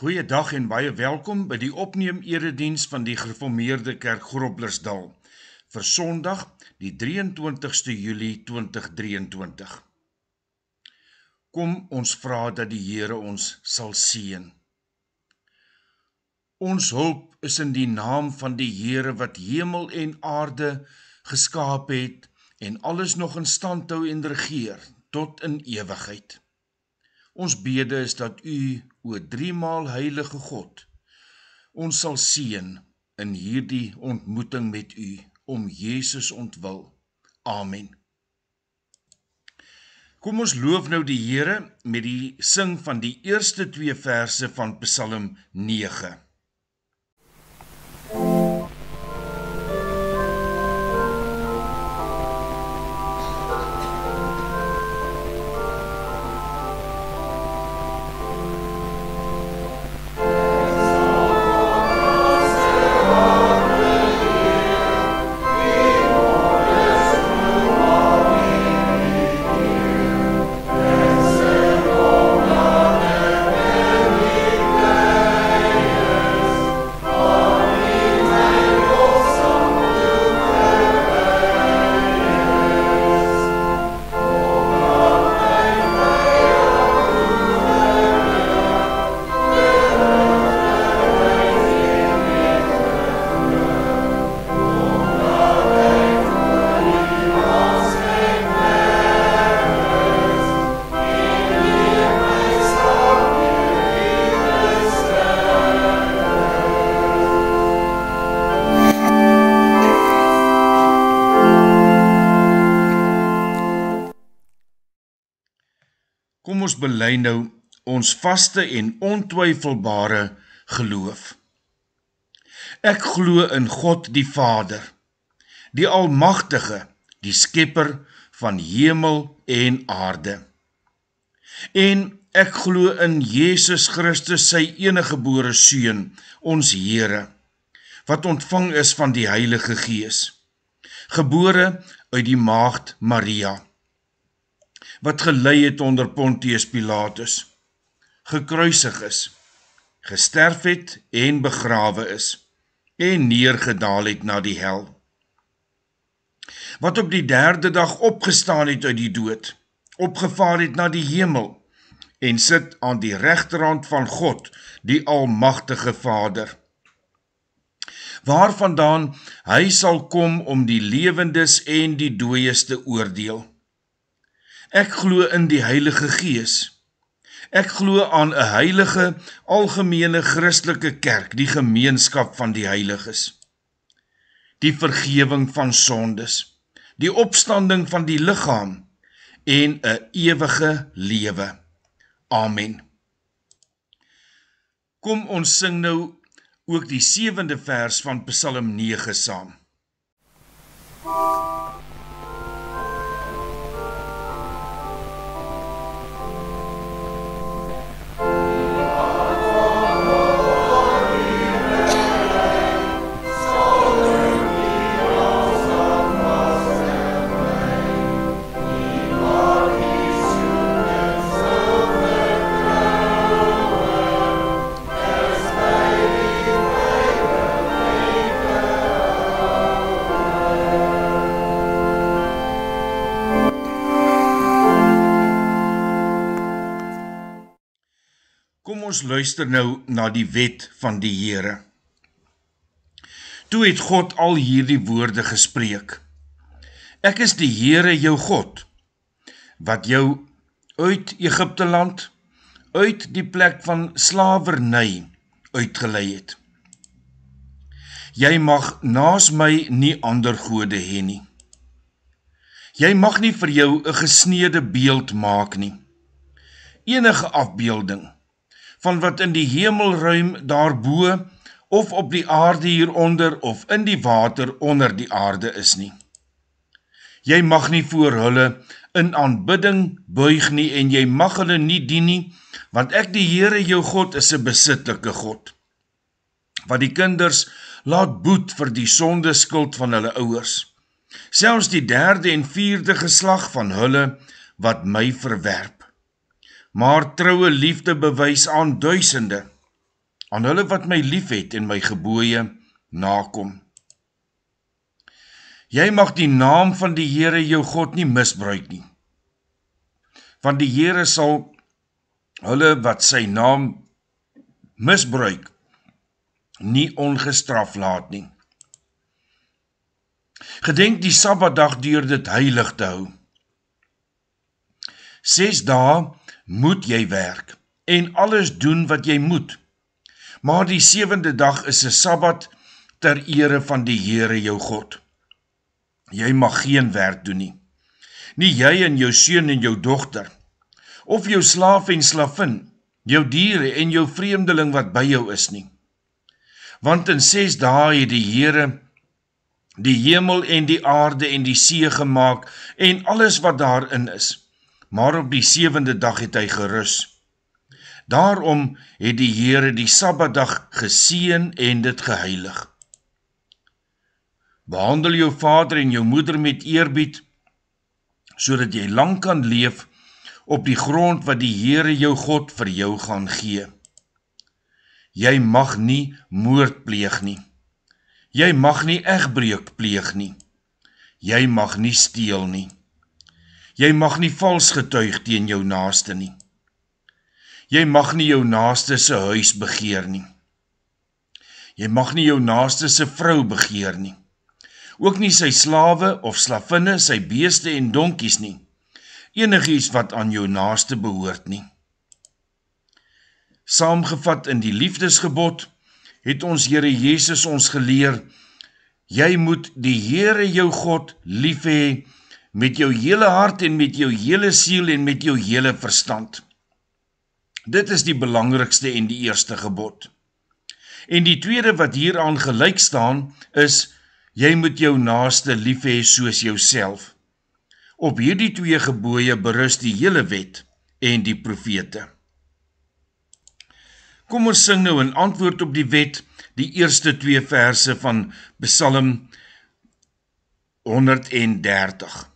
Goeiedag en baie welkom by die opneem erediens van die Gereformeerde Kerk Groblersdal vir Sondag, die 23ste Julie 2023. Kom ons vra dat die Here ons sal seën. Ons hulp is in die naam van die Here wat hemel en aarde geskaap het en alles nog in stand hou en regeer tot in ewigheid. Ons bede is dat U, o driemaal heilige God, ons sal seën in hierdie ontmoeting met U om Jesus ontwil. Amen. Kom ons loof nou die Here met die sing van die eerste twee verse van Psalm 9. jy nou ons vaste en ontwyfelbare geloof. Ek glo in God die Vader, die Almagtige, die Skepper van hemel en aarde. En ek glo in Jesus Christus, sy eniggebore Seun, ons Here, wat ontvang is van die Heilige Gees, gebore uit die maagd Maria wat gelei het onder Pontius Pilatus, gekruisig is, gesterf het en begrawe is en neergedaal het na die hel. Wat op die 3de dag opgestaan het uit die dood, opgevaar het na die hemel en sit aan die regterhand van God, die almagtige Vader. Waarvandaan hy sal kom om die lewendes en die dooies te oordeel. Ek glo in die Heilige Gees. Ek glo aan 'n heilige algemene Christelike kerk, die gemeenskap van die heiliges. Die vergifnis van sondes, die opstanding van die liggaam en 'n ewige lewe. Amen. Kom ons sing nou ook die 7de vers van Psalm 9 saam. Oh. ons luister nou na die wet van die Here. Toe het God al hierdie woorde gespreek. Ek is die Here jou God wat jou uit Egipte land uit die plek van slawerny uitgelei het. Jy mag naas my nie ander gode hê nie. Jy mag nie vir jou 'n gesneede beeld maak nie. Enige afbeeldings van wat in die hemelruim daarbo of op die aarde hieronder of in die water onder die aarde is nie. Jy mag nie voor hulle in aanbidding buig nie en jy mag hulle nie dien nie, want ek die Here jou God is 'n besittelike God. Wat die kinders laat boet vir die sonde skuld van hulle ouers. Selfs die derde en vierde geslag van hulle wat my verwerp maar troue liefde bewys aan duisende aan hulle wat my liefhet en my gebooie nakom. Jy mag die naam van die Here jou God nie misbruik nie. Want die Here sal hulle wat sy naam misbruik nie ongestraf laat nie. Gedenk die Sabbatdag deur dit heilig te hou. 6 dae moet jy werk en alles doen wat jy moet. Maar die sewende dag is 'n Sabbat ter ere van die Here jou God. Jy mag geen werk doen nie. Nie jy en jou seun en jou dogter of jou slaaf en slavin, jou diere en jou vreemdeling wat by jou is nie. Want in 6 dae het die Here die hemel en die aarde en die see gemaak en alles wat daarin is maar op die sewende dag het hy gerus. Daarom het die Here die Sabbatdag geseën en dit geheilig. Behandel jou vader en jou moeder met eerbied sodat jy lank kan leef op die grond wat die Here jou God vir jou gaan gee. Jy mag nie moord pleeg nie. Jy mag nie egbreuk pleeg nie. Jy mag nie steel nie. Jy mag nie vals getuig teen jou naaste nie. Jy mag nie jou naaste se huis begeer nie. Jy mag nie jou naaste se vrou begeer nie. Ook nie sy slawe of slavinne, sy beeste en donkies nie. Enigiets wat aan jou naaste behoort nie. Saamgevat in die liefdesgebod het ons Here Jesus ons geleer: Jy moet die Here jou God lief hê met jou hele hart en met jou hele siel en met jou hele verstand. Dit is die belangrikste en die eerste gebod. En die tweede wat hieraan gelyk staan is jy moet jou naaste lief hê soos jouself. Op hierdie twee gebooie berus die hele wet en die profete. Kom ons sing nou in antwoord op die wet die eerste twee verse van Psalm 130.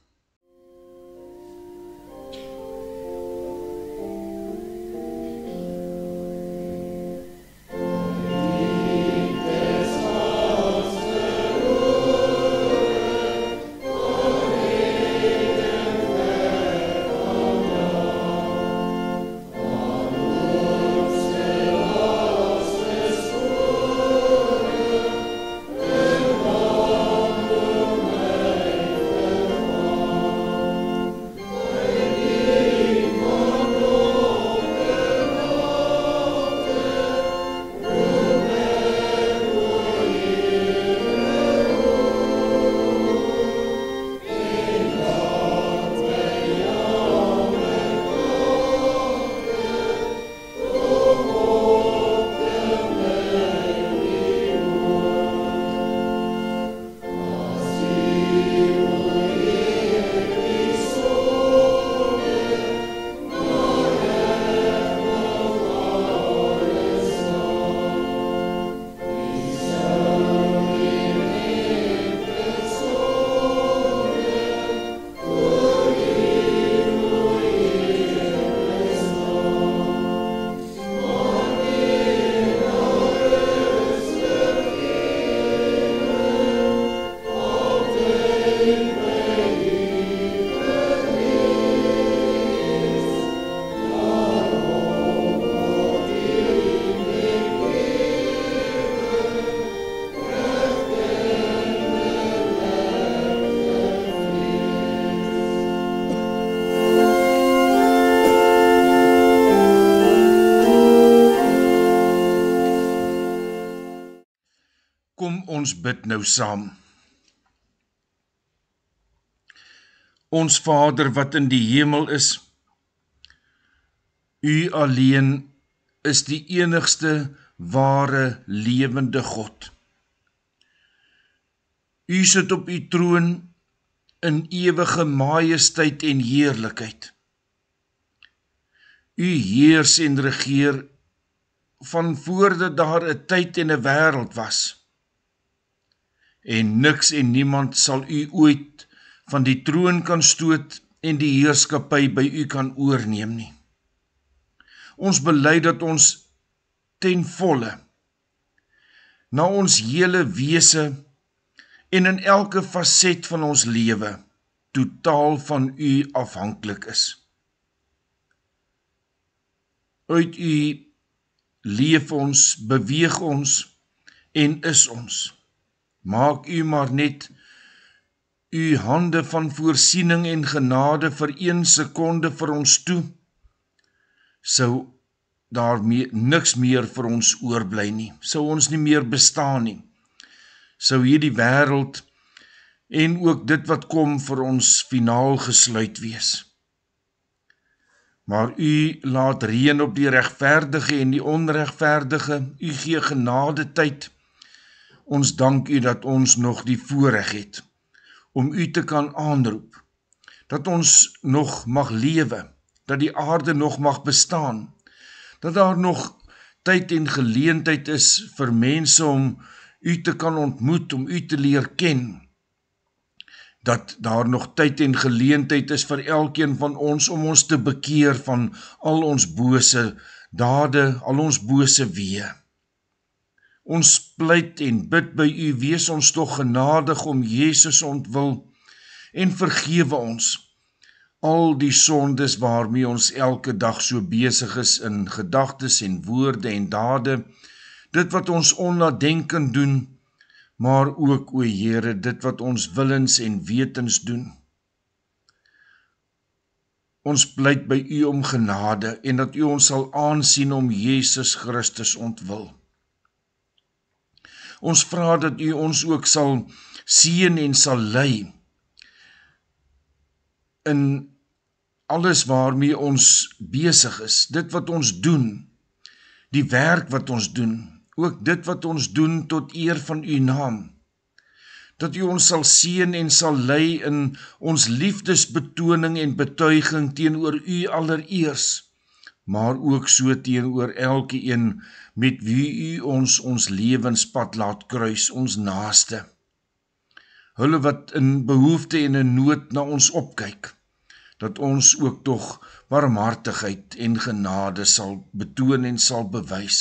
ons bid nou saam. Ons Vader wat in die hemel is, U alleen is die enigste ware lewende God. U sit op U troon in ewige majesteit en heerlikheid. U heers en regeer van voordat daar 'n tyd en 'n wêreld was en niks en niemand sal u ooit van die troon kan stoot en die heerskappy by u kan oorneem nie. Ons bely dat ons ten volle na ons hele wese en in elke faset van ons lewe totaal van u afhanklik is. Uit u leef ons, beweeg ons en is ons maak u maar net u hande van voorsiening en genade vir 1 sekonde vir ons toe sou daar mee, niks meer vir ons oorbly nie sou ons nie meer bestaan nie sou hierdie wêreld en ook dit wat kom vir ons finaal gesluit wees maar u laat reën op die regverdige en die onregverdige u gee genade tyd ons dank U dat ons nog die voorreg het om U te kan aanroep. Dat ons nog mag lewe, dat die aarde nog mag bestaan. Dat daar nog tyd en geleentheid is vir mense om U te kan ontmoet, om U te leer ken. Dat daar nog tyd en geleentheid is vir elkeen van ons om ons te bekeer van al ons bose dade, al ons bose weë. Ons pleit en bid by U, wees ons tog genadig om Jesus ontwil en vergewe ons al die sondes waarmee ons elke dag so besig is in gedagtes en woorde en dade. Dit wat ons onnadenkend doen, maar ook o Here, dit wat ons willens en wetens doen. Ons pleit by U om genade en dat U ons sal aansien om Jesus Christus ontwil. Ons vra dat U ons ook sal seën en sal lei in alles waarmee ons besig is, dit wat ons doen, die werk wat ons doen, ook dit wat ons doen tot eer van U naam. Dat U ons sal seën en sal lei in ons liefdesbetoning en betuiging teenoor U allereers maar ook so teenoor elke een met wie u ons ons lewenspad laat kruis, ons naaste. Hulle wat in behoefte en in nood na ons opkyk, dat ons ook tog barmhartigheid en genade sal betoon en sal bewys.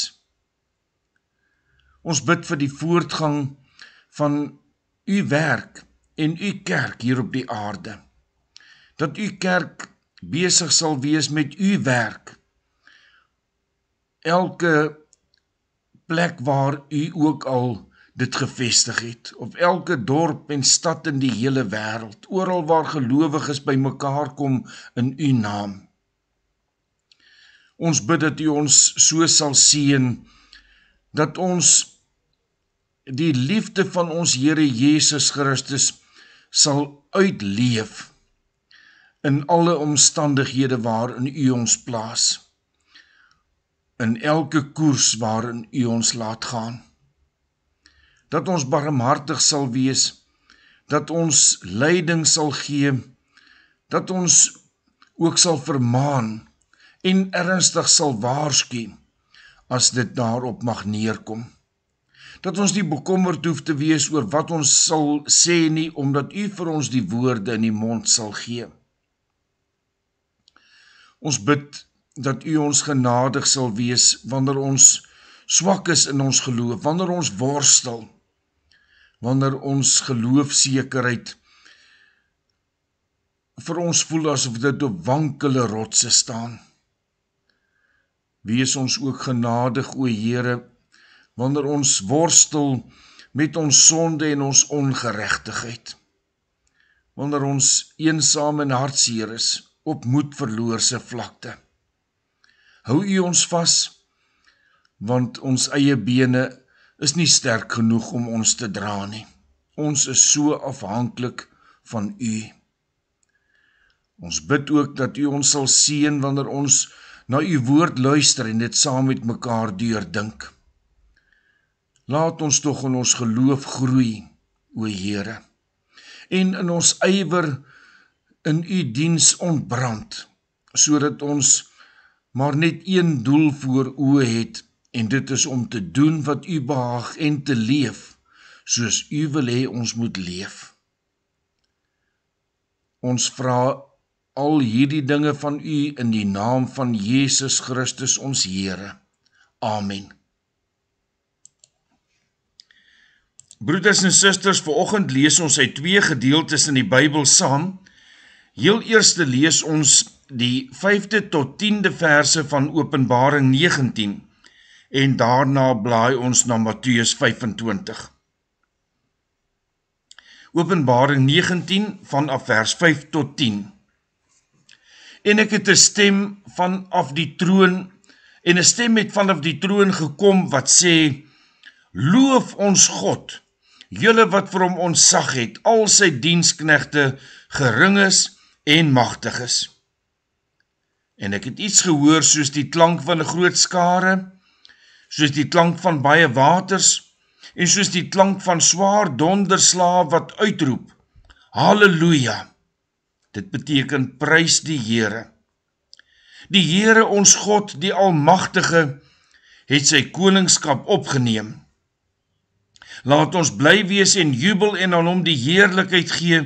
Ons bid vir die voortgang van u werk en u kerk hier op die aarde. Dat u kerk besig sal wees met u werk elke plek waar u ook al dit gevestig het op elke dorp en stad in die hele wêreld oral waar gelowiges bymekaar kom in u naam ons bid dat u ons so sal seën dat ons die liefde van ons Here Jesus Christus sal uitleef in alle omstandighede waarin u ons plaas in elke koers waarin u ons laat gaan. Dat ons barmhartig sal wees, dat ons leiding sal gee, dat ons ook sal vermaan en ernstig sal waarsku as dit daarop mag neerkom. Dat ons nie bekommerd hoef te wees oor wat ons sal sê nie omdat u vir ons die woorde in die mond sal gee. Ons bid dat u ons genadig sal wees wanneer ons swak is in ons geloof, wanneer ons worstel, wanneer ons geloofsekerheid vir ons voel asof dit op wankele rotse staan. Wees ons ook genadig, o Heere, wanneer ons worstel met ons sonde en ons ongerechtigheid, wanneer ons eensame en hartseer is, op moed verloor sy vlakte, Hou u ons vas want ons eie bene is nie sterk genoeg om ons te dra nie. Ons is so afhanklik van u. Ons bid ook dat u ons sal seën wanneer ons na u woord luister en dit saam met mekaar deurdink. Laat ons tog in ons geloof groei, o Here. En in ons ywer in u diens ontbrand sodat ons maar net een doel voor oë het en dit is om te doen wat u behaag en te leef soos u wil hê ons moet leef. Ons vra al hierdie dinge van u in die naam van Jesus Christus ons Here. Amen. Broeders en susters, vanoggend lees ons uit twee gedeeltes in die Bybel saam. Heel eerste lees ons die 5de tot 10de verse van Openbaring 19 en daarna blaai ons na Matteus 25. Openbaring 19 vanaf vers 5 tot 10. En ek het 'n stem vanaf die troon en 'n stem het vanaf die troon gekom wat sê: Loof ons God, julle wat vir hom ontsag het, al sy diensknegte, geringes en magtiges. En ek het iets gehoor soos die klank van 'n groot skare, soos die klank van baie waters en soos die klank van swaar donderslae wat uitroep: Halleluja. Dit beteken prys die Here. Die Here ons God, die Almagtige, het sy koningskap opgeneem. Laat ons bly wees en jubel en aan hom die heerlikheid gee,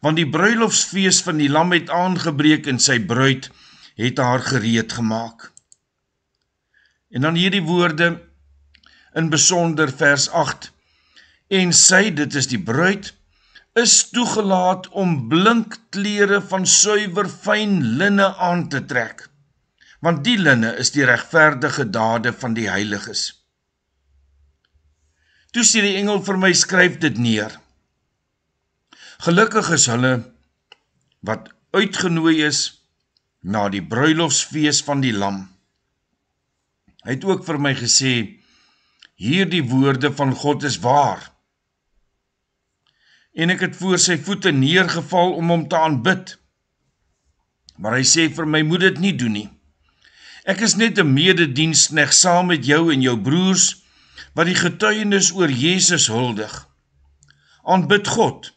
want die bruilofsfees van die Lam het aangebreek en sy bruid het haar gereed gemaak. En dan hierdie woorde in besonder vers 8 en sy dit is die bruid is toegelaat om blink klere van suiwer fyn linne aan te trek want die linne is die regverdige dade van die heiliges. Toe sê die engel vir my skryf dit neer. Gelukkig is hulle wat uitgenooi is na die bruilofsfees van die lam. Hy het ook vir my gesê, hierdie woorde van God is waar. En ek het voor sy voete neergeval om hom te aanbid. Maar hy sê vir my, moet dit nie doen nie. Ek is net een mededienstnecht saam met jou en jou broers, wat die getuienis oor Jezus huldig. Aanbid God,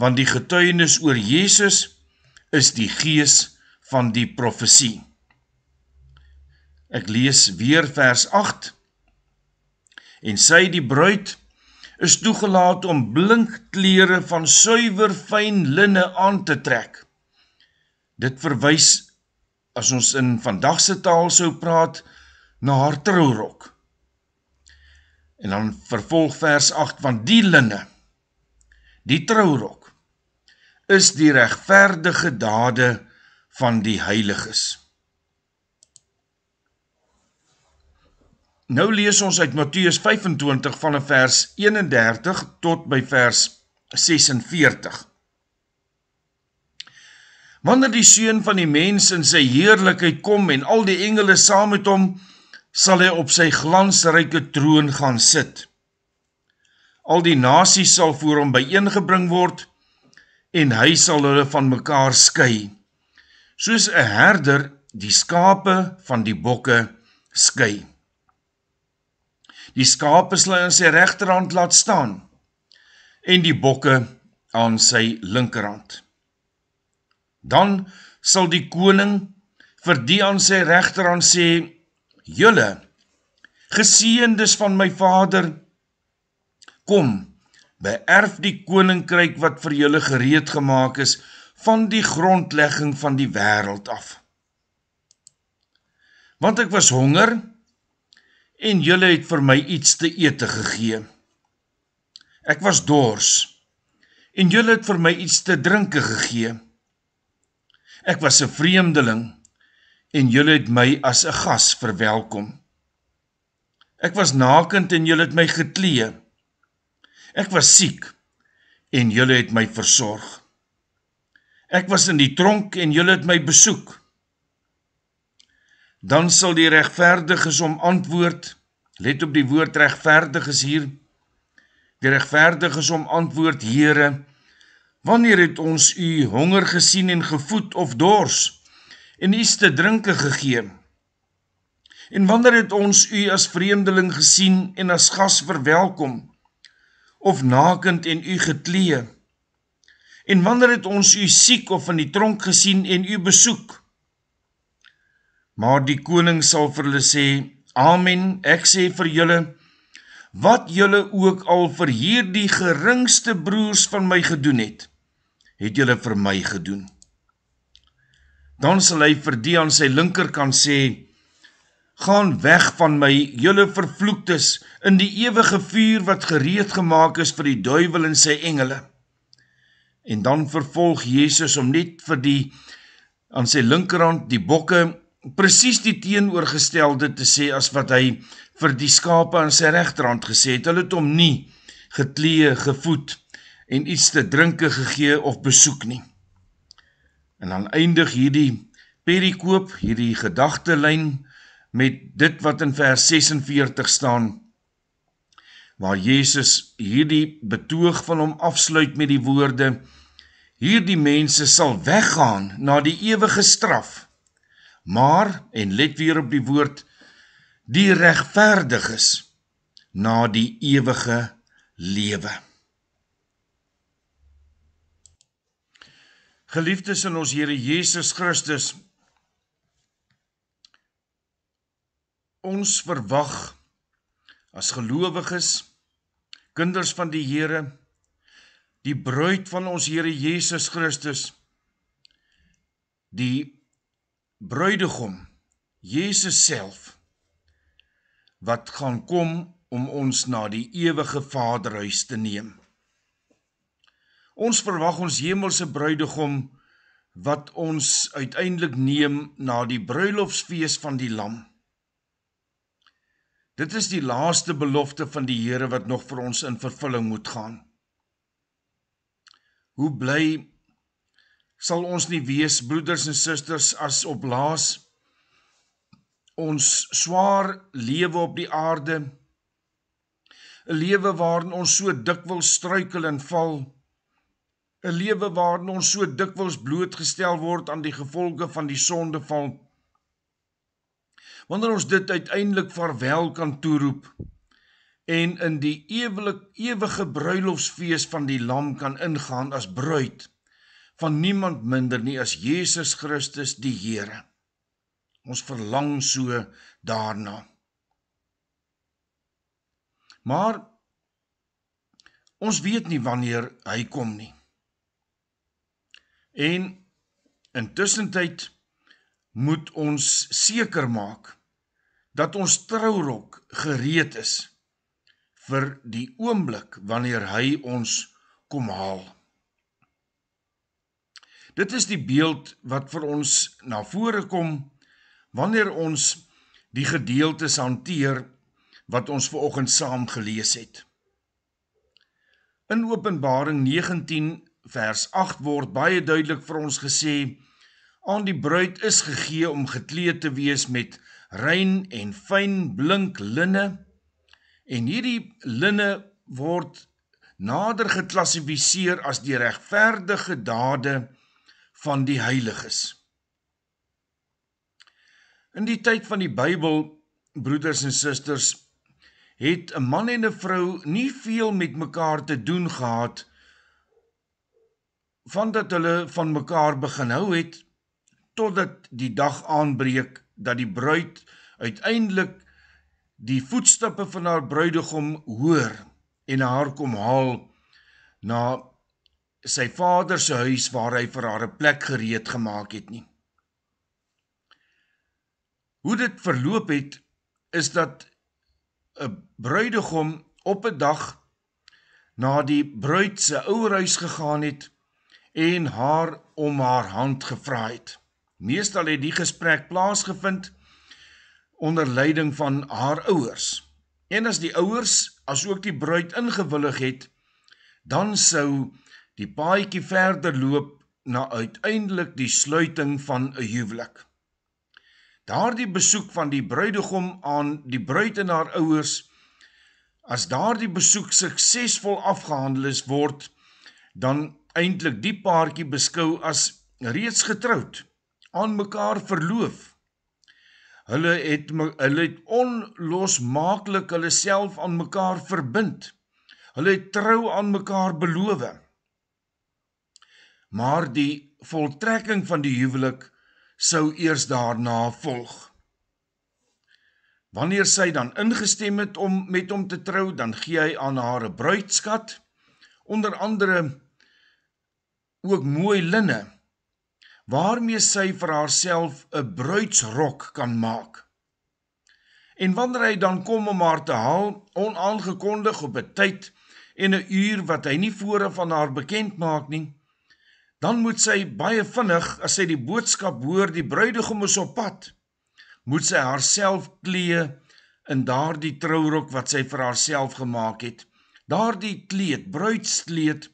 want die getuienis oor Jezus is die gees huldig van die profesie. Ek lees weer vers 8 En sy die bruid is toegelaat om blink klere van suiwer fyn linne aan te trek. Dit verwys as ons in vandag se taal sou praat na haar trourok. En dan vervolg vers 8 van die linne. Die trourok is die regverdige dade van die heiliges. Nou lees ons uit Matteus 25 van vers 31 tot by vers 46. Wanneer die seun van die mens in sy heerlikheid kom en al die engele saam met hom, sal hy op sy glansryke troon gaan sit. Al die nasies sal voor hom byeengebring word en hy sal hulle van mekaar skei soos 'n herder die skape van die bokke skei. Die skape sal aan sy regterhand laat staan en die bokke aan sy linkerhand. Dan sal die koning vir die aan sy regterhand sê: "Julle geseëndes van my Vader, kom beerf die koninkryk wat vir julle gereed gemaak is." van die grondlegging van die wêreld af. Want ek was honger en julle het vir my iets te ete gegee. Ek was dors en julle het vir my iets te drinke gegee. Ek was 'n vreemdeling en julle het my as 'n gas verwelkom. Ek was nakend en julle het my geklee. Ek was siek en julle het my versorg. Ek was in die tronk en julle het my besoek. Dan sal die regverdiges om antwoord, let op die woord regverdiges hier, die regverdiges om antwoord, Heere, wanneer het ons u honger gesien en gevoed of doors en iets te drinke gegeen? En wanneer het ons u as vreemdeling gesien en as gas verwelkom of nakend en u gekleed? En wanneer het ons u siek of in die tronk gesien en u besoek? Maar die koning sal vir hulle sê: Amen, ek sê vir julle wat julle ook al vir hierdie geringste broers van my gedoen het, het julle vir my gedoen. Dan sal hy vir die aan sy linkerkant sê: Gaan weg van my, julle vervloektes, in die ewige vuur wat gereed gemaak is vir die duiwel en sy engele. En dan vervolg Jesus om net vir die aan sy linkerhand die bokke presies die teenoorgestelde te sê as wat hy vir die skape aan sy regterhand gesê het. Hulle het hom nie geklee, gevoed en iets te drinke gegee of besoek nie. En dan eindig hierdie perikoop, hierdie gedagtelyn met dit wat in vers 46 staan waar Jesus hierdie betoog van hom afsluit met die woorde hierdie mense sal weggaan na die ewige straf maar en let weer op die woord die regverdiges na die ewige lewe geliefdes in ons Here Jesus Christus ons verwag as gelowiges, kinders van die Here, die bruid van ons Here Jesus Christus, die bruidegom, Jesus self wat gaan kom om ons na die ewige Vaderhuis te neem. Ons verwag ons hemelse bruidegom wat ons uiteindelik neem na die bruilofsfees van die lam. Dit is die laaste belofte van die Here wat nog vir ons in vervulling moet gaan. Hoe bly sal ons nie wees broeders en susters as op laas ons swaar lewe op die aarde 'n lewe waarin ons so dikwels struikel en val 'n lewe waarin ons so dikwels blootgestel word aan die gevolge van die sondeval wanneer ons dit uiteindelik vaarwel kan toeroep en in die ewelik ewige bruilofsfees van die lam kan ingaan as bruid van niemand minder nie as Jesus Christus die Here. Ons verlang so daarna. Maar ons weet nie wanneer hy kom nie. En intussentyd moet ons seker maak dat ons trourok gereed is vir die oomblik wanneer hy ons kom haal. Dit is die beeld wat vir ons na vore kom wanneer ons die gedeeltes hanteer wat ons ver oggend saam gelees het. In Openbaring 19 vers 8 word baie duidelik vir ons gesê aan die bruid is gegee om gekleed te wees met rein en fyn blink linne en hierdie linne word nader geklassifiseer as die regverdige dade van die heiliges. In die tyd van die Bybel, broeders en susters, het 'n man en 'n vrou nie veel met mekaar te doen gehad vandat hulle van mekaar begin hou het totdat die dag aanbreek dat die bruid uiteindelik die voetstappe van haar bruidegom hoor en haar kom haal na sy vader se huis waar hy vir haar 'n plek gereed gemaak het nie. Hoe dit verloop het is dat 'n bruidegom op 'n dag na die bruid se ouerhuis gegaan het en haar om haar hand gevra het. Meestal het die gesprek plaasgevind onder leiding van haar ouers. En as die ouers as ook die bruid ingewillig het, dan sou die paadjie verder loop na uiteindelik die sluiting van 'n huwelik. Daardie besoek van die bruidegom aan die bruid en haar ouers as daardie besoek suksesvol afgehandel is word dan eintlik die paartjie beskou as reeds getroud aan mekaar verloof. Hulle het hulle het onlosmaaklik hulle self aan mekaar verbind. Hulle het trou aan mekaar beloof. Maar die voltrekking van die huwelik sou eers daarna volg. Wanneer sy dan ingestem het om met hom te trou, dan gee hy aan haar 'n bruidskat, onder andere ook mooi linne waarmee sy vir haarself 'n bruidsrok kan maak. En wanneer hy dan kom om haar te haal, onaangekondig op 'n tyd en 'n uur wat hy nie voore van haar bekend maak nie, dan moet sy baie vinnig, as sy die boodskap hoor die bruidegom is op pad, moet sy haarself klee in daardie trourok wat sy vir haarself gemaak het, daardie kleed, bruidskleed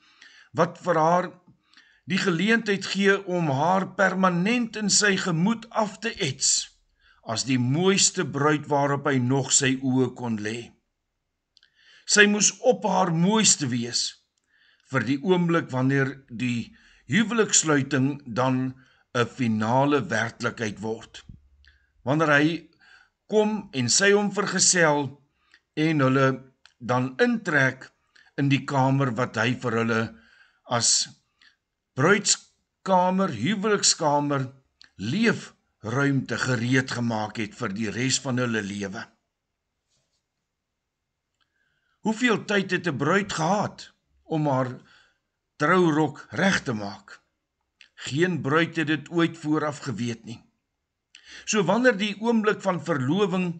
wat vir haar die geleentheid gee om haar permanent in sy gemoed af te ets as die mooiste bruid waarop hy nog sy oë kon lê. Sy moes op haar mooiste wees vir die oomblik wanneer die huweliksluiting dan 'n finale werklikheid word. Wanneer hy kom en sy hom vergesel en hulle dan intrek in die kamer wat hy vir hulle as bruidskamer, huwelikskamer leef ruimte gereed gemaak het vir die res van hulle lewe. Hoeveel tyd het 'n bruid gehad om haar trourok reg te maak? Geen bruid het dit ooit vooraf geweet nie. So wanneer die oomblik van verloving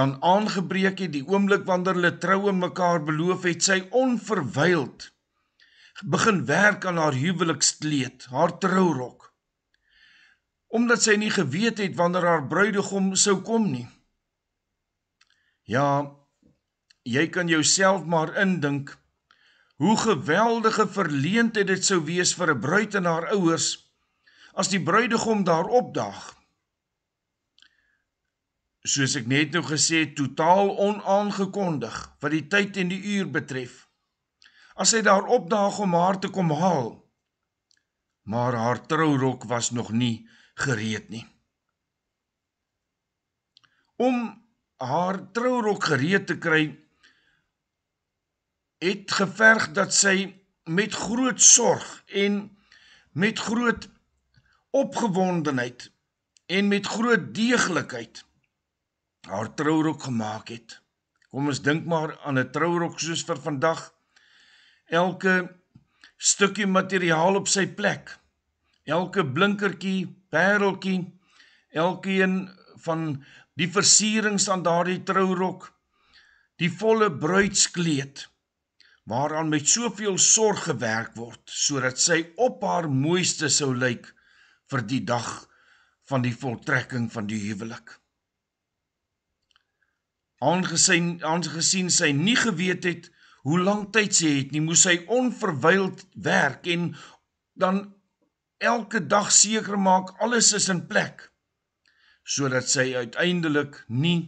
dan aangebreek het, die oomblik wanneer hulle troue mekaar beloof het, sy onverwyld begin werk aan haar huwelikskleed, haar trourok. Omdat sy nie geweet het wanneer haar bruidegom sou kom nie. Ja, jy kan jouself maar indink hoe geweldige verleentheid dit sou wees vir 'n bruid en haar ouers as die bruidegom daar opdaag. Soos ek net nou gesê het, totaal onaangekondig wat die tyd en die uur betref as hy daar opdaag om haar te kom haal. Maar haar trourok was nog nie gereed nie. Om haar trourok gereed te kry, het geverg dat sy met groot sorg en met groot opgewondenheid en met groot deeglikheid haar trourok gemaak het. Kom ons dink maar aan 'n trourok soos vir vandag elke stukkie materiaal op sy plek. Elke blinkertjie, pareltjie, elke een van die versierings aan daardie trourok, die volle bruidskleed waaraan met soveel sorg gewerk word sodat sy op haar mooiste sou lyk vir die dag van die voltrekking van die huwelik. Aangesien aangesien sy nie geweet het hoe lank tyd sy het nie, moes hy onverwyld werk en dan elke dag seker maak alles is in plek sodat sy uiteindelik nie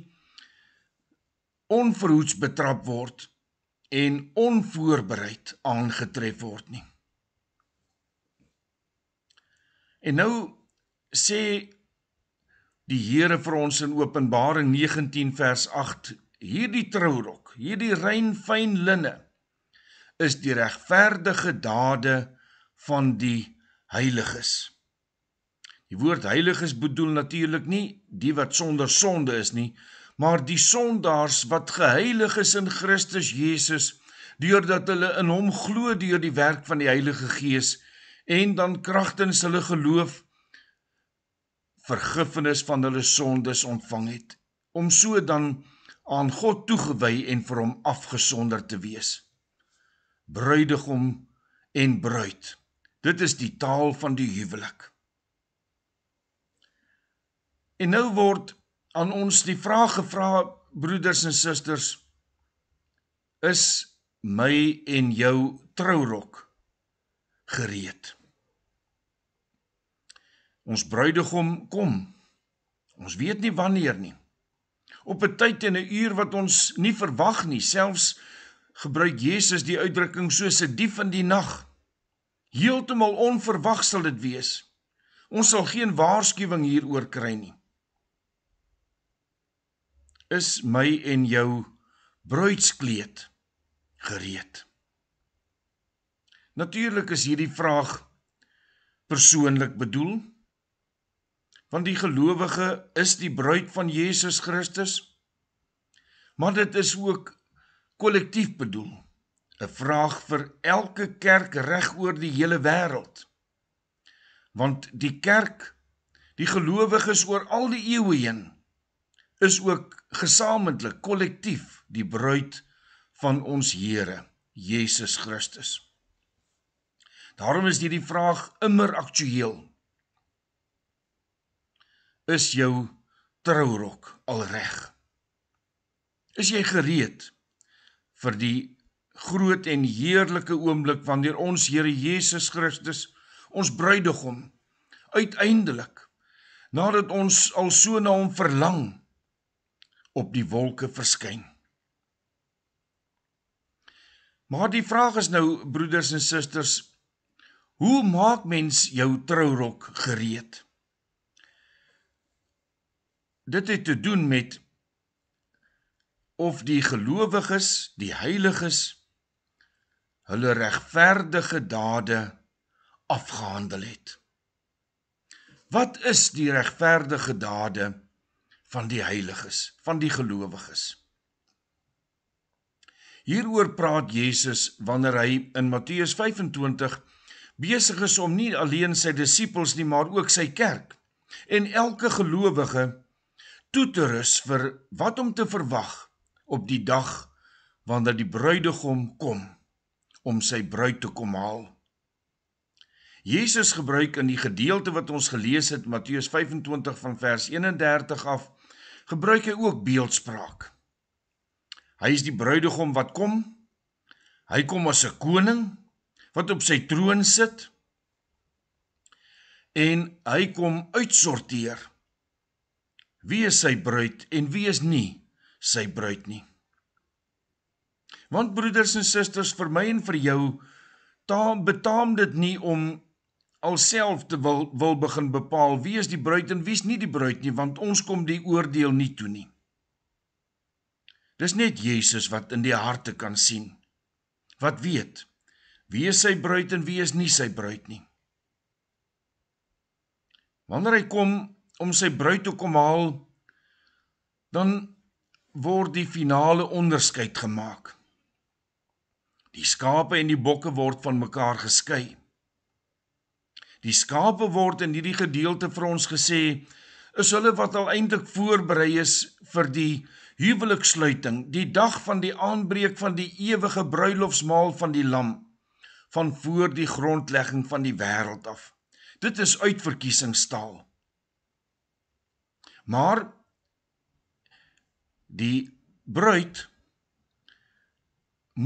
onverhoeds betrap word en onvoorbereid aangetref word nie. En nou sê die Here vir ons in Openbaring 19 vers 8 hierdie trourok, hierdie rein fyn linne is die regverdige dade van die heiliges. Die woord heiliges bedoel natuurlik nie die wat sonder sonde is nie, maar die sondaars wat geheilig is in Christus Jesus deurdat hulle in hom glo deur die werk van die Heilige Gees en dan kragtens hulle geloof vergifnis van hulle sondes ontvang het om so dan aan God toegewy en vir hom afgesonder te wees. Bruidegom en bruid. Dit is die taal van die huwelik. En nou word aan ons die vraag gevra broeders en susters is my en jou trourok gereed. Ons bruidegom kom. Ons weet nie wanneer nie op 'n tyd en 'n uur wat ons nie verwag nie. Selfs gebruik Jesus die uitdrukking soos 'n dief in die nag. Heeltemal onverwag sal dit wees. Ons sal geen waarskuwing hieroor kry nie. Is my en jou bruidskleed gereed? Natuurlik is hierdie vraag persoonlik bedoel want die gelowige is die bruid van Jesus Christus. Maar dit is ook kollektief bedoel. 'n Vraag vir elke kerk reg oor die hele wêreld. Want die kerk, die gelowiges oor al die eeue heen is ook gesamentlik, kollektief die bruid van ons Here, Jesus Christus. Daarom is hierdie vraag immer aktueel is jou trourok al reg? Is jy gereed vir die groot en heerlike oomblik wanneer ons Here Jesus Christus ons bruidegom uiteindelik nadat ons al so na hom verlang op die wolke verskyn? Maar die vraag is nou broeders en susters, hoe maak mens jou trourok gereed? dit het te doen met of die gelowiges, die heiliges hulle regverdige dade afgehandel het. Wat is die regverdige dade van die heiliges, van die gelowiges? Hieroor praat Jesus wanneer hy in Matteus 25 besig is om nie alleen sy disippels nie, maar ook sy kerk en elke gelowige toe te rus vir wat om te verwag op die dag wanneer die bruidegom kom om sy bruid te kom haal. Jesus gebruik in die gedeelte wat ons gelees het Matteus 25 van vers 31 af gebruik hy ook beeldspraak. Hy is die bruidegom wat kom. Hy kom as 'n koning wat op sy troon sit en hy kom uitsorteer wie is sy bruid en wie is nie sy bruid nie. Want broeders en susters, vir my en vir jou taam betaam dit nie om alself te wil, wil begin bepaal wie is die bruid en wie is nie die bruid nie, want ons kom die oordeel nie toe nie. Dis net Jesus wat in die harte kan sien. Wat weet wie is sy bruid en wie is nie sy bruid nie. Wanneer hy kom om sy bruid te kom haal, dan word die finale onderskeid gemaak. Die skape en die bokke word van mekaar geskei. Die skape word in hierdie gedeelte vir ons gesê is hulle wat al eintlik voorberei is vir die huweliksluiting, die dag van die aanbreek van die ewige bruilofsmaal van die lam van voor die grondlegging van die wêreld af. Dit is uitverkiesingstaal. Maar die bruid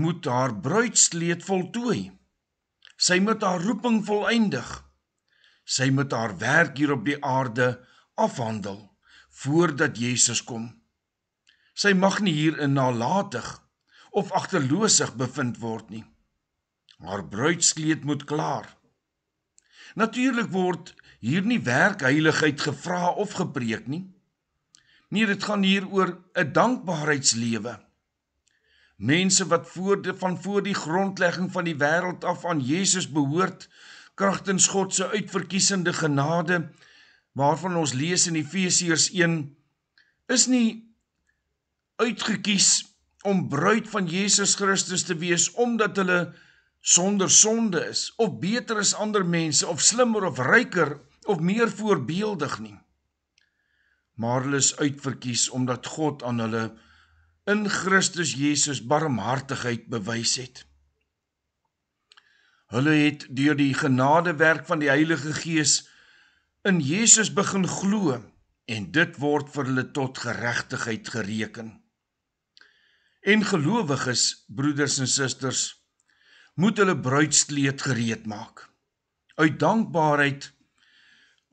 moet haar bruidskleed voltooi. Sy moet haar roeping volëindig. Sy moet haar werk hier op die aarde afhandel voordat Jesus kom. Sy mag nie hier in nalatig of agterloosig bevind word nie. Haar bruidskleed moet klaar. Natuurlik word hier nie werk heiligheid gevra of gepreek nie. Nee, dit gaan hier oor 'n dankbaarheidslewe. Mense wat voor die, van voor die grondlegging van die wêreld af aan Jesus behoort, kragtens God se uitverkiesende genade waarvan ons lees in Efesiërs 1, is nie uitgekies om bruid van Jesus Christus te wees omdat hulle sonder sonde is of beter as ander mense of slimmer of ryker of meer voorbeeldig nie. Maar hulle is uitverkies omdat God aan hulle in Christus Jesus barmhartigheid bewys het. Hulle het deur die genadewerk van die Heilige Gees in Jesus begin glo en dit word vir hulle tot geregtigheid gereken. En gelowiges, broeders en susters, moet hulle bruidskleed gereed maak. Uit dankbaarheid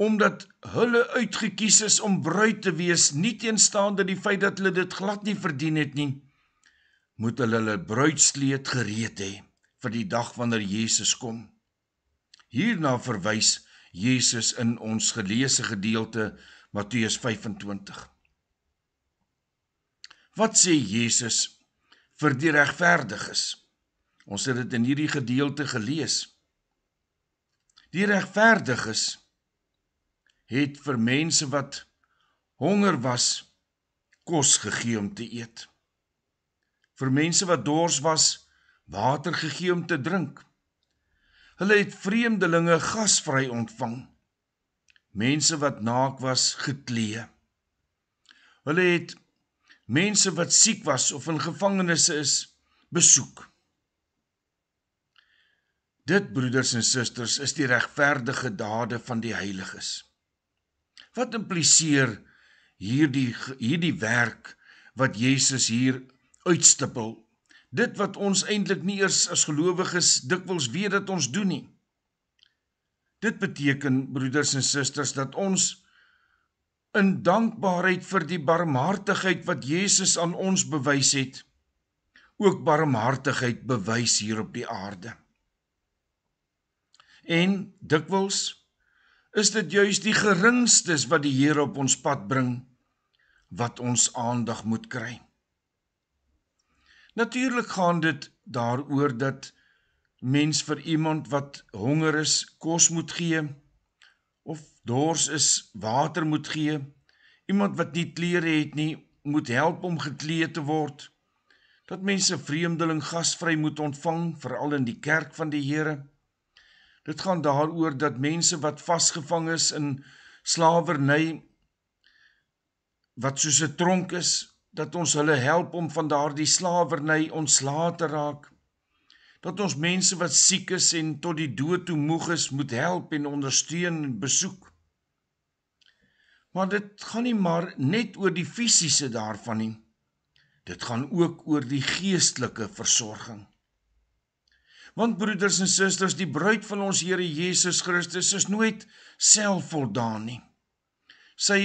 omdat hulle uitgekies is om bruid te wees, nie teenstaande die feit dat hulle dit glad nie verdien het nie, moet hulle hulle bruidskleed gereed hê vir die dag wanneer Jesus kom. Hierna verwys Jesus in ons geleesde gedeelte Matteus 25. Wat sê Jesus vir die regverdiges? Ons het dit in hierdie gedeelte gelees. Die regverdiges het vir mense wat honger was kos gegee om te eet. Vir mense wat dors was, water gegee om te drink. Hulle het vreemdelinge gasvry ontvang. Mense wat naak was, geklee. Hulle het mense wat siek was of in gevangenes is, besoek. Dit broeders en susters is die regverdige dade van die heiliges. Wat impliseer hierdie hierdie werk wat Jesus hier uitstipel? Dit wat ons eintlik nie eers as gelowiges dikwels weet dat ons doen nie. Dit beteken broeders en susters dat ons in dankbaarheid vir die barmhartigheid wat Jesus aan ons bewys het, ook barmhartigheid bewys hier op die aarde. En dikwels is dit juis die geringstes wat die Here op ons pad bring wat ons aandag moet kry. Natuurlik gaan dit daaroor dat mens vir iemand wat honger is kos moet gee of dors is water moet gee. Iemand wat nie klere het nie, moet help om geklee te word. Dat mense vreemdeling gasvry moet ontvang, veral in die kerk van die Here. Dit gaan daaroor dat mense wat vasgevang is in slawerny wat soos 'n tronk is, dat ons hulle help om van daardie slawerny ontslae te raak. Dat ons mense wat siek is en tot die dood toe moeg is, moet help en ondersteun en besoek. Maar dit gaan nie maar net oor die fisiese daarvan nie. Dit gaan ook oor die geestelike versorging. Want broeders en susters, die bruid van ons Here Jesus Christus is nooit selfvoldaan nie. Sy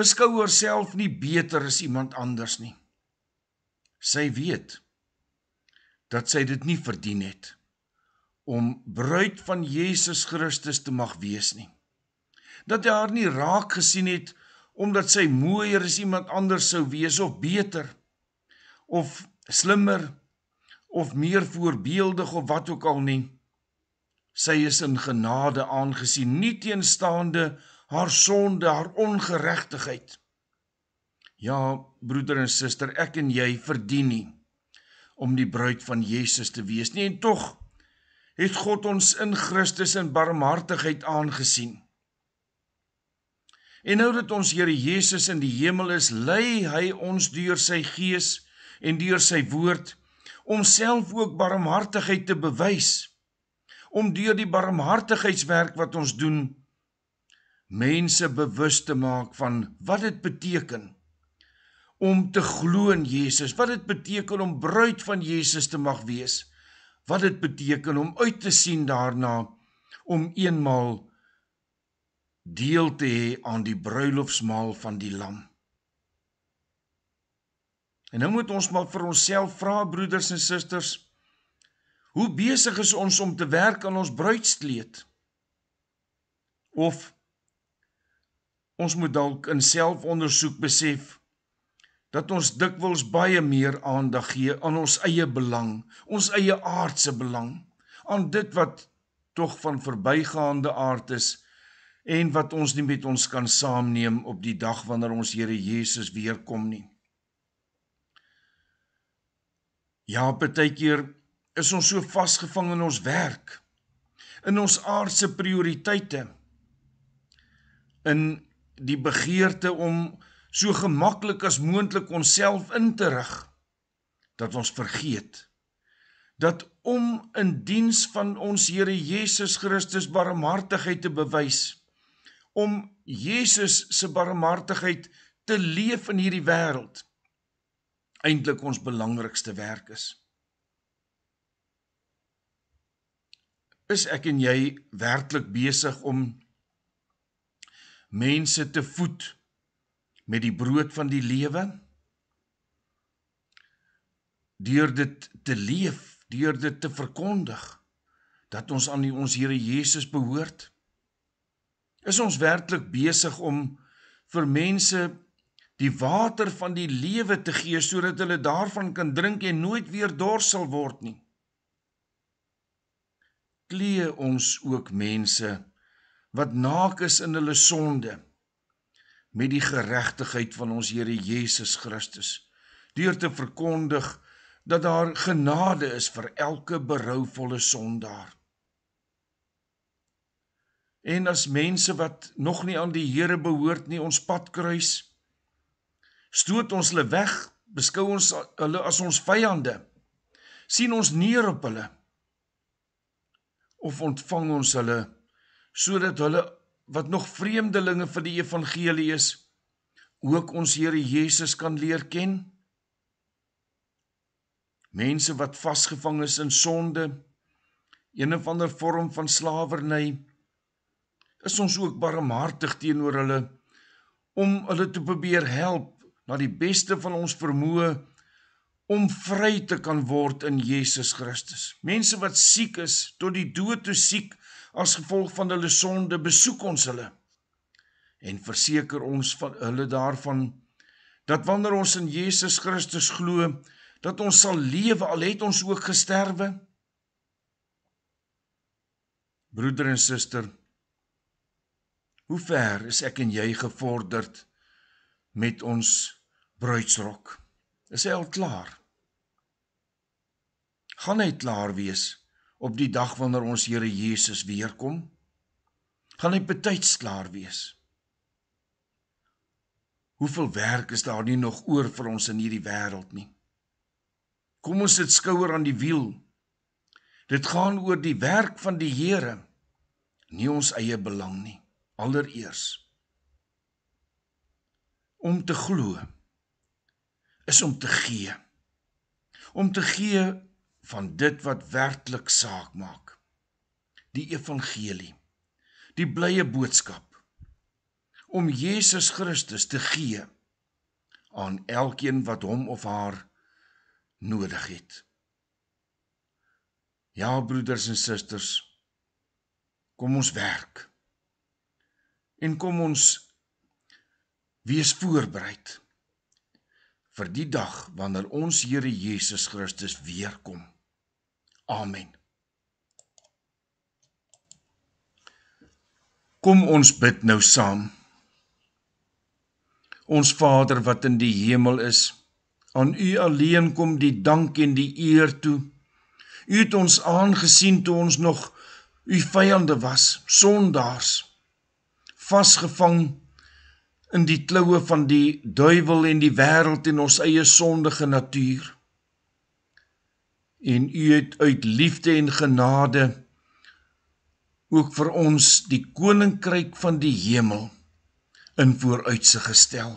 beskou haarself nie beter as iemand anders nie. Sy weet dat sy dit nie verdien het om bruid van Jesus Christus te mag wees nie. Dat hy haar nie raak gesien het omdat sy mooier as iemand anders sou wees of beter of slimmer of meer voorbeeldig of wat ook al nie. Sy is in genade aangesien, nie teenstaande haar sonde, haar ongeregtigheid. Ja, broeder en suster, ek en jy verdien nie om die bruid van Jesus te wees nie en tog het God ons in Christus in barmhartigheid aangesien. En nou dat ons Here Jesus in die hemel is, lei hy ons deur sy gees en deur sy woord om self ook barmhartigheid te bewys om deur die barmhartigheidswerk wat ons doen mense bewus te maak van wat dit beteken om te glo in Jesus wat dit beteken om bruid van Jesus te mag wees wat dit beteken om uit te sien daarna om eenmal deel te hê aan die bruilofsmaal van die lamp En nou moet ons maar vir onsself vra broeders en susters, hoe besig is ons om te werk aan ons bruidskleed? Of ons moet dalk in selfondersoek besef dat ons dikwels baie meer aandag gee aan ons eie belang, ons eie aardse belang, aan dit wat tog van verbygaande aard is en wat ons nie met ons kan saamneem op die dag wanneer ons Here Jesus weer kom nie. Ja, baie keer is ons so vasgevang in ons werk, in ons aardse prioriteite, in die begeerte om so gemaklik as moontlik onsself in te rig dat ons vergeet dat om in diens van ons Here Jesus Christus barmhartigheid te bewys om Jesus se barmhartigheid te leef in hierdie wêreld eintlik ons belangrikste werk is. Is ek en jy werklik besig om mense te voed met die brood van die lewe? Deur dit te leef, deur dit te verkondig dat ons aan die ons Here Jesus behoort? Is ons werklik besig om vir mense die water van die lewe te gee sodat hulle daarvan kan drink en nooit weer dors sal word nie. Klee ons ook mense wat naak is in hulle sonde met die geregtigheid van ons Here Jesus Christus deur te verkondig dat daar genade is vir elke berouvolle sondaar. En as mense wat nog nie aan die Here behoort nie ons pad kruis, stoot ons hulle weg, beskou ons hulle as ons vyande. sien ons neer op hulle of ontvang ons hulle sodat hulle wat nog vreemdelinge vir die evangelie is, ook ons Here Jesus kan leer ken? Mense wat vasgevang is in sonde, een of ander vorm van slawerny, is ons ook barmhartig teenoor hulle om hulle te probeer help na die beste van ons vermoë om vry te kan word in Jesus Christus. Mense wat siek is, tot die dood toe siek as gevolg van hulle sonde, besoek ons hulle en verseker ons van hulle daarvan dat wanneer ons in Jesus Christus glo, dat ons sal lewe al het ons ook gesterwe. Broeder en suster, hoe ver is ek en jy gevorderd met ons bruidsrok. Is hy al klaar? Gaan hy klaar wees op die dag wanneer ons Here Jesus weer kom? Gaan hy betyds klaar wees? Hoeveel werk is daar nie nog oor vir ons in hierdie wêreld nie? Kom ons sit skouer aan die wiel. Dit gaan oor die werk van die Here, nie ons eie belang nie. Allereers om te glo is om te gee. Om te gee van dit wat werklik saak maak. Die evangelie. Die blye boodskap. Om Jesus Christus te gee aan elkeen wat hom of haar nodig het. Ja broeders en susters, kom ons werk. En kom ons wees voorbereid vir die dag wanneer ons Here Jesus Christus weer kom. Amen. Kom ons bid nou saam. Ons Vader wat in die hemel is, aan U alleen kom die dank en die eer toe. U het ons aangesien toe ons nog U vyande was, sondaars, vasgevang in die kloue van die duiwel en die wêreld en ons eie sondige natuur. En U het uit liefde en genade ook vir ons die koninkryk van die hemel in vooruitse gestel.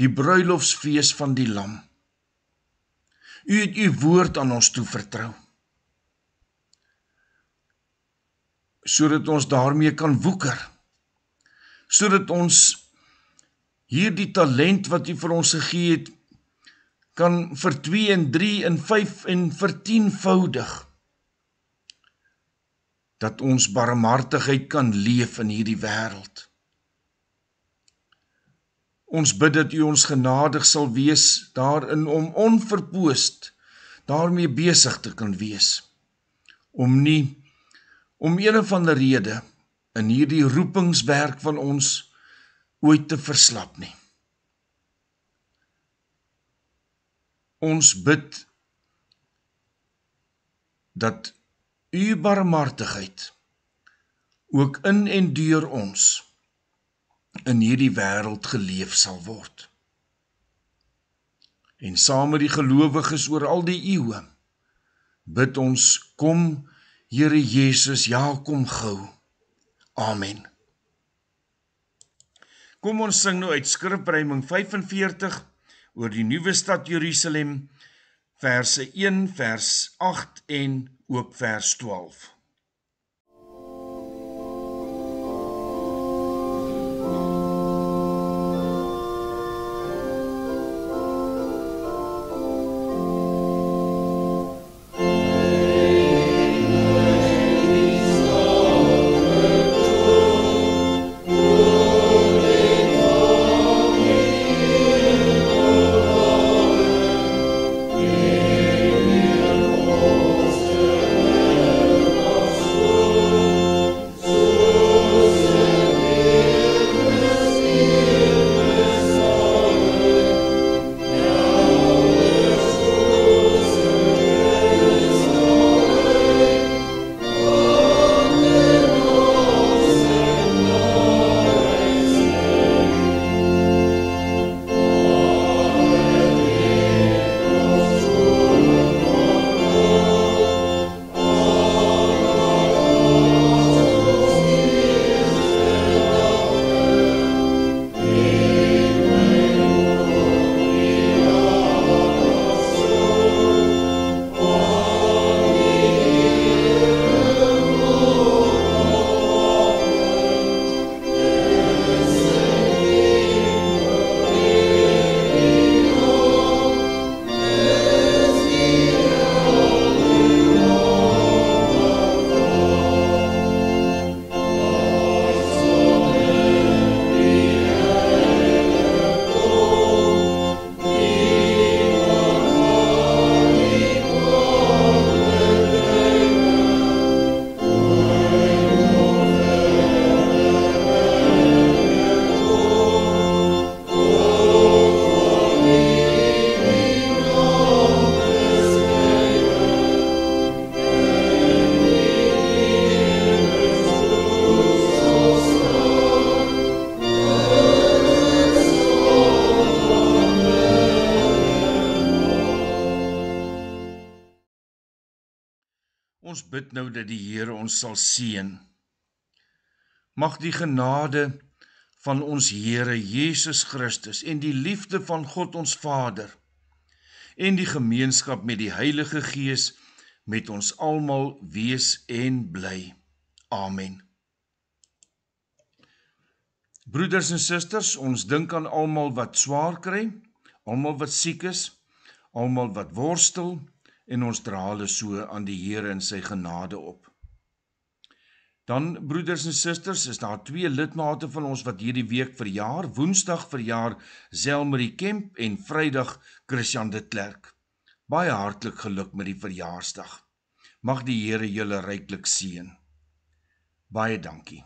Die bruilofsfees van die lam. U het u woord aan ons toe vertrou. Sodat ons daarmee kan woeker. Sodat ons hierdie talent wat U vir ons gegee het kan vir 2 en 3 en 5 en vir 10voudig dat ons barmhartigheid kan leef in hierdie wêreld. Ons bid dat U ons genadig sal wees daarin om onverpoost daarmee besig te kan wees om nie om een of ander rede in hierdie roepingswerk van ons ooit te verslap nie. Ons bid dat u barmhartigheid ook in en deur ons in hierdie wêreld geleef sal word. En saam met die gelowiges oor al die eeue bid ons kom Here Jesus, ja kom gou. Amen. Kom ons sing nou uit Skrifruiming 45 oor die nuwe stad Jerusalem verse 1 vers 8 en ook vers 12. dat die Here ons sal seën. Mag die genade van ons Here Jesus Christus en die liefde van God ons Vader en die gemeenskap met die Heilige Gees met ons almal wees en bly. Amen. Broeders en susters, ons dink aan almal wat swaar kry, almal wat siek is, almal wat worstel, en ons dra hulle so aan die Here in sy genade op. Dan broeders en susters, is daar twee lidmate van ons wat hierdie week verjaar, Woensdag verjaar Zelmarie Kemp en Vrydag Christian de Klerk. Baie hartlik geluk met die verjaarsdag. Mag die Here julle ryklik seën. Baie dankie.